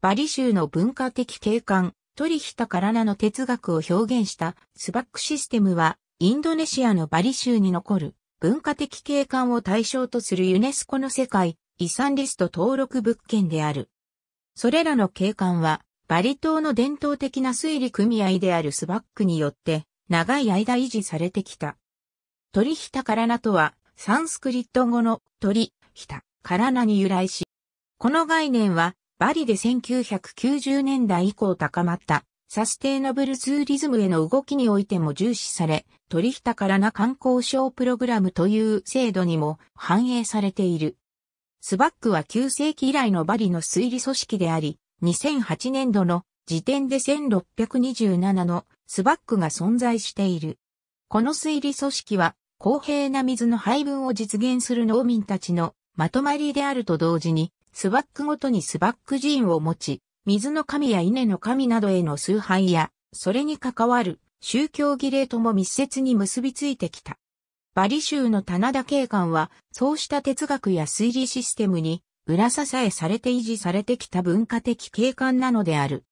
バリ州の文化的景観、トリヒタカラナの哲学を表現したスバックシステムは、インドネシアのバリ州に残る文化的景観を対象とするユネスコの世界遺産リスト登録物件である。それらの景観は、バリ島の伝統的な推理組合であるスバックによって、長い間維持されてきた。トリヒタカラナとは、サンスクリット語のトリヒタカラナに由来し、この概念はバリで1990年代以降高まったサステイナブルツーリズムへの動きにおいても重視され、取引からな観光賞プログラムという制度にも反映されている。スバックは9世紀以来のバリの推理組織であり、2008年度の時点で1627のスバックが存在している。この推理組織は公平な水の配分を実現する農民たちのまとまりであると同時に、スバックごとにスバック寺院を持ち、水の神や稲の神などへの崇拝や、それに関わる宗教儀礼とも密接に結びついてきた。バリ州の棚田警官は、そうした哲学や推理システムに、裏支えされて維持されてきた文化的景観なのである。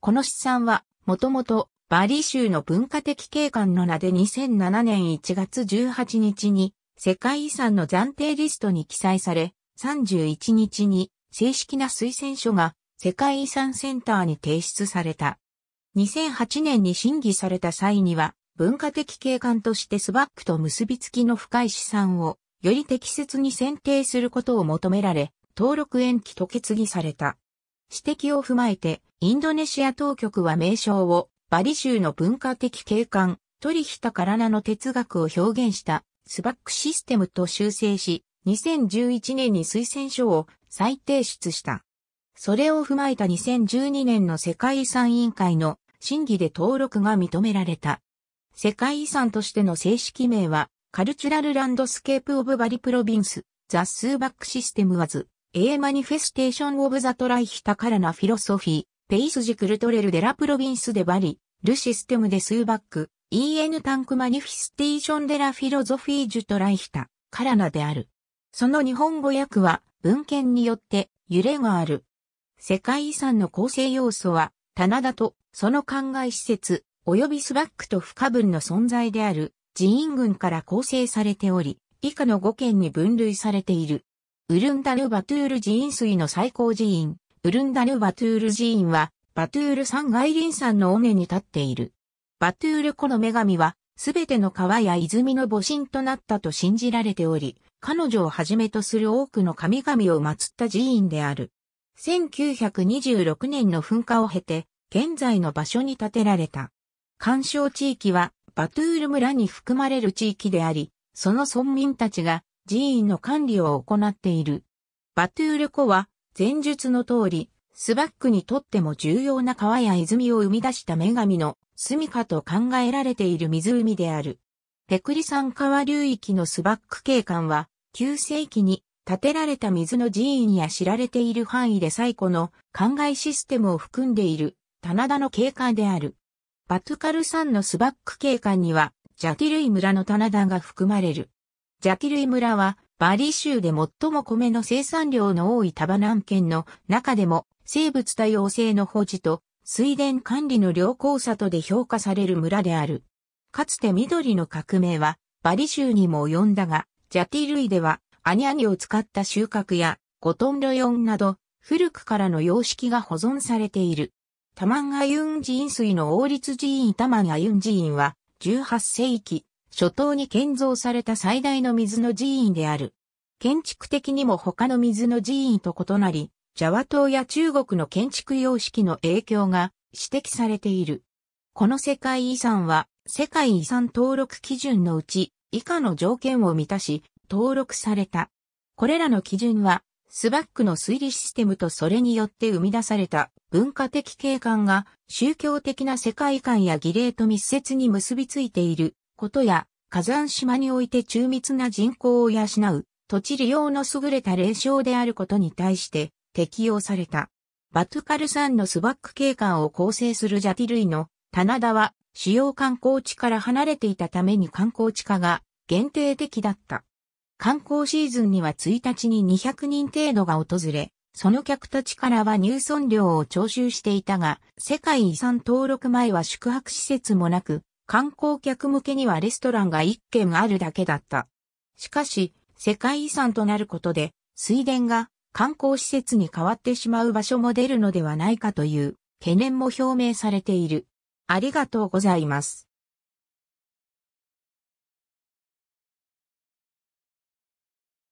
この資産は、もともと、バリ州の文化的景観の名で2007年1月18日に、世界遺産の暫定リストに記載され、31日に正式な推薦書が世界遺産センターに提出された。2008年に審議された際には、文化的景観としてスバックと結びつきの深い資産を、より適切に選定することを求められ、登録延期と決議された。指摘を踏まえて、インドネシア当局は名称を、バリ州の文化的景観、トリヒタカラナの哲学を表現した、スバックシステムと修正し、2011年に推薦書を再提出した。それを踏まえた2012年の世界遺産委員会の審議で登録が認められた。世界遺産としての正式名は、カルチュラルランドスケープオブバリプロビンス、ザ・スーバックシステムワズ、A ーマニフェステーションオブザトライヒタカラナフィロソフィー、ペイスジクルトレルデラプロビンスデバリ、ルシステムデスーバック、EN タンクマニフィステーションデラフィロゾフィージュトライヒタ、カラナである。その日本語訳は、文献によって揺れがある。世界遺産の構成要素は、棚田とその灌漑施設、及びスバックと不可分の存在である寺院群から構成されており、以下の5県に分類されている。ウルンダヌ・バトゥール寺院水の最高寺院、ウルンダヌ・バトゥール寺院は、バトゥール山外林山の尾根に立っている。バトゥール湖の女神は、すべての川や泉の母神となったと信じられており、彼女をはじめとする多くの神々を祀った寺院である。1926年の噴火を経て、現在の場所に建てられた。干渉地域は、バトゥール村に含まれる地域であり、その村民たちが寺院の管理を行っている。バトゥール湖は、前述の通り、スバックにとっても重要な川や泉を生み出した女神の住処と考えられている湖である。ペクリ山川流域のスバック景観は、9世紀に建てられた水の寺院や知られている範囲で最古の灌漑システムを含んでいる棚田の景観である。バトゥカル山のスバック景観には、ジャティルイ村の棚田が含まれる。ジャティルイ村は、バリ州で最も米の生産量の多いタバナン県の中でも生物多様性の保持と水田管理の良好さとで評価される村である。かつて緑の革命は、バリ州にも及んだが、ジャティ類では、アニャニを使った収穫や、ゴトンロヨンなど、古くからの様式が保存されている。タマンアユン寺院水の王立寺院タマンアユン寺院は、18世紀、初頭に建造された最大の水の寺院である。建築的にも他の水の寺院と異なり、ジャワ島や中国の建築様式の影響が指摘されている。この世界遺産は世界遺産登録基準のうち以下の条件を満たし登録された。これらの基準はスバックの推理システムとそれによって生み出された文化的景観が宗教的な世界観や儀礼と密接に結びついていることや火山島において中密な人口を養う土地利用の優れた霊障であることに対して適用された。バトゥカル山のスバック景観を構成するジャティ類の棚田は主要観光地から離れていたために観光地化が限定的だった。観光シーズンには1日に200人程度が訪れ、その客たちからは入村料を徴収していたが、世界遺産登録前は宿泊施設もなく、観光客向けにはレストランが1軒あるだけだった。しかし、世界遺産となることで、水田が観光施設に変わってしまう場所も出るのではないかという懸念も表明されている。ありがとうございます。